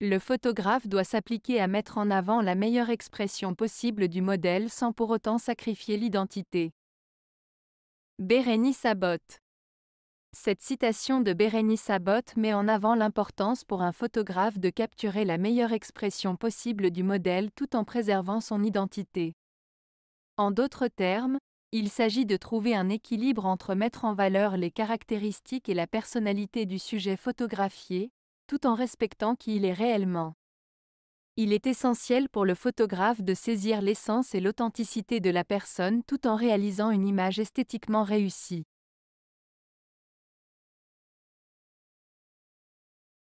Le photographe doit s'appliquer à mettre en avant la meilleure expression possible du modèle sans pour autant sacrifier l'identité. Bérénice Sabot. Cette citation de Bérénice Sabot met en avant l'importance pour un photographe de capturer la meilleure expression possible du modèle tout en préservant son identité. En d'autres termes, il s'agit de trouver un équilibre entre mettre en valeur les caractéristiques et la personnalité du sujet photographié, tout en respectant qui il est réellement. Il est essentiel pour le photographe de saisir l'essence et l'authenticité de la personne tout en réalisant une image esthétiquement réussie.